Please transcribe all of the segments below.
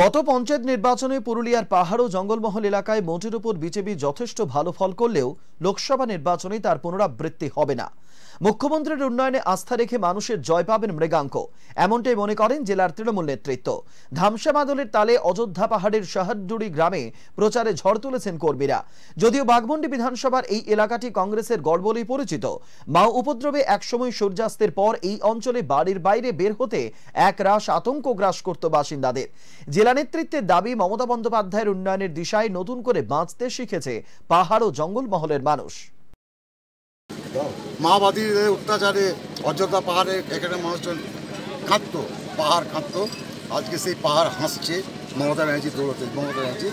গত পঞ্চায়েত নির্বাচনে পুরুলিয়ার পাহাড় ও জঙ্গলমহল এলাকায় মোটের উপর বিজেপি যথেষ্ট ভালো ফল করলেও লোকসভা নির্বাচনে তার পুনরাবৃত্তি হবে না মুখ্যমন্ত্রীর উন্নয়নে আস্থা রেখে মানুষের জয় পাবেন মৃগাঙ্ক এমনটাই মনে করেন জেলার তৃণমূল নেতৃত্ব ধামসামাদলের তালে অযোধ্যা পাহাড়ের শাহারডুড়ি গ্রামে প্রচারে ঝড় তুলেছেন কর্মীরা যদিও বাগমন্ডি বিধানসভার এই এলাকাটি কংগ্রেসের গড় বলেই পরিচিত মাও উপদ্রবে একসময় সূর্যাস্তের পর এই অঞ্চলে বাড়ির বাইরে বের হতে এক রাশ আতঙ্ক গ্রাস করত বাসিন্দাদের জেলা নেতৃত্বের দাবি মমতা বন্দ্যোপাধ্যায়ের উন্নয়নের দিশায় নতুন করে বাঁচতে শিখেছে পাহাড় ও জঙ্গল মহলের মানুষ মাওবাদীদের অত্যাচারে অযোধ্যা পাহাড়ে এখানে মানুষজন কাঁদত পাহাড় কাঁদত আজকে সেই পাহাড় হাসছে মমতা ব্যানার্জি দৌড়তে মমতা ব্যানার্জি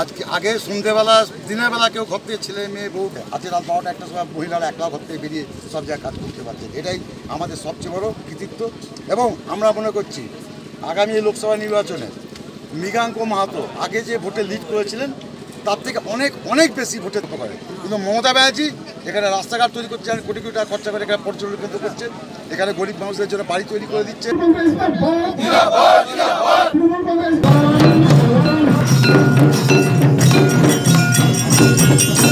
আজকে আগে সন্ধ্যেবেলা দিনের বেলা কেউ ঘর থেকে ছেলে মেয়ে বউ আজকে রাত বারোটা একটা সময় মহিলারা একলা ঘর থেকে বেরিয়ে সব জায়গায় কাজ করতে পারছে এটাই আমাদের সবচেয়ে বড় কৃতিত্ব এবং আমরা মনে করছি আগামী লোকসভা নির্বাচনে মৃগাঙ্ক মাহাতো আগে যে ভোটে লিড করেছিলেন তার থেকে অনেক অনেক বেশি ভোটের করে কিন্তু মমতা ব্যানার্জি এখানে রাস্তাঘাট তৈরি করছে কোটি কোটি টাকা খরচা করে এখানে পর্যটন কেন্দ্র করছে এখানে গরিব মানুষদের জন্য বাড়ি তৈরি করে দিচ্ছে Thank you.